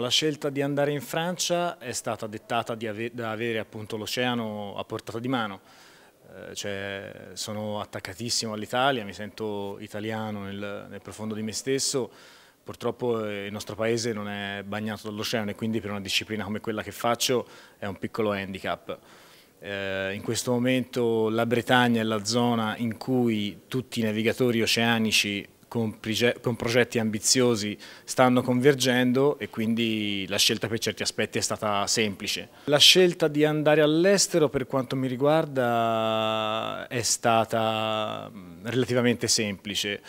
La scelta di andare in Francia è stata dettata ave da avere l'oceano a portata di mano. Eh, cioè, sono attaccatissimo all'Italia, mi sento italiano nel, nel profondo di me stesso, purtroppo eh, il nostro paese non è bagnato dall'oceano e quindi per una disciplina come quella che faccio è un piccolo handicap. Eh, in questo momento la Bretagna è la zona in cui tutti i navigatori oceanici con, con, progetti ambiziosi stanno convergendo e quindi la scelta per certi aspetti è stata semplice. La scelta di andare all'estero per quanto mi riguarda è stata mm, relativamente semplice.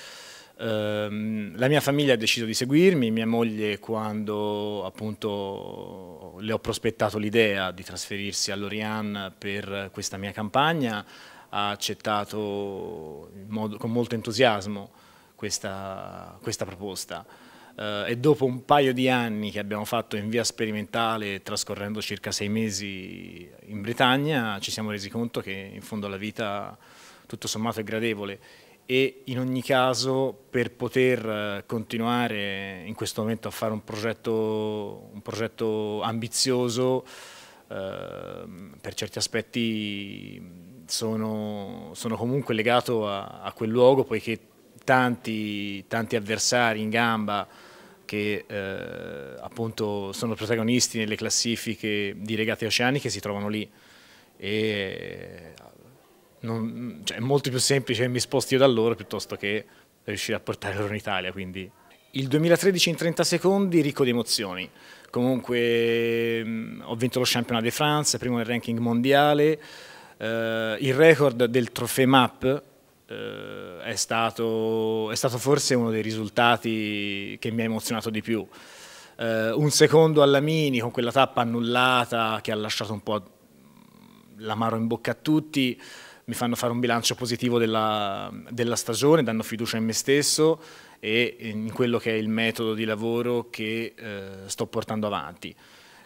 Ehm, la mia famiglia ha deciso di seguirmi, mia moglie quando appunto le ho prospettato l'idea di trasferirsi a Lorient per questa mia campagna ha accettato modo, con molto entusiasmo questa, questa proposta. Uh, e dopo un paio di anni che abbiamo fatto in via sperimentale, trascorrendo circa sei mesi in Bretagna, ci siamo resi conto che in fondo la vita tutto sommato è gradevole e in ogni caso per poter eh, continuare in questo momento a fare un progetto, un progetto ambizioso, eh, per certi aspetti sono, sono comunque legato a, a quel luogo poiché tanti, tanti avversari in gamba che eh, appunto sono protagonisti nelle classifiche di regate oceaniche si trovano lì e eh, non, cioè, è molto più semplice mi sposti io da loro piuttosto che riuscire a portare loro in Italia quindi. Il 2013 in 30 secondi ricco di emozioni, comunque mm, ho vinto lo Championnat de France, primo nel ranking mondiale, eh, il record del Trophée Map eh, è, stato, è, stato, forse uno dei risultati che mi ha emozionato di più. Eh, un secondo alla Mini con quella tappa annullata che ha lasciato un po' l'amaro in bocca a tutti, mi fanno fare un bilancio positivo della, della stagione, danno fiducia in me stesso e in quello che è il metodo di lavoro che eh, sto portando avanti.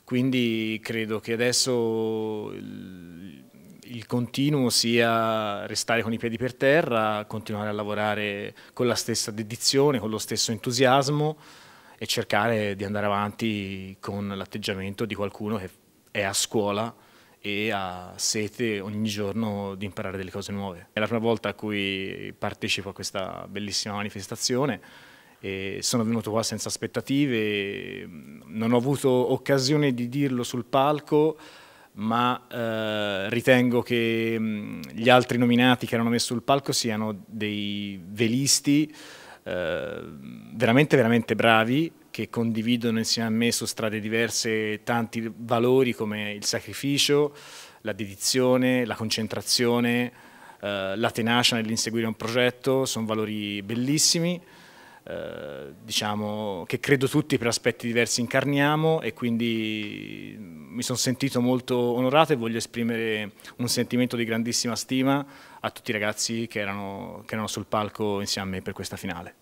Quindi credo che adesso il continuo sia restare con i piedi per terra, continuare a lavorare con la stessa dedizione, con lo stesso entusiasmo e cercare di andare avanti con l'atteggiamento di qualcuno che è a scuola e ha sete ogni giorno di imparare delle cose nuove. È la prima volta a cui partecipo a questa bellissima manifestazione e sono venuto qua senza aspettative, non ho avuto occasione di dirlo sul palco, ma eh, ritengo che mh, mm, gli altri nominati che erano messi sul palco siano dei velisti eh, veramente veramente bravi che condividono insieme a me su strade diverse tanti valori come il sacrificio, la dedizione, la concentrazione, eh, la tenacia nell'inseguire un progetto, sono valori bellissimi. Eh, diciamo, che credo tutti per aspetti diversi incarniamo e quindi mi sono sentito molto onorato e voglio esprimere un sentimento di grandissima stima a tutti i ragazzi che erano, che erano sul palco insieme a me per questa finale.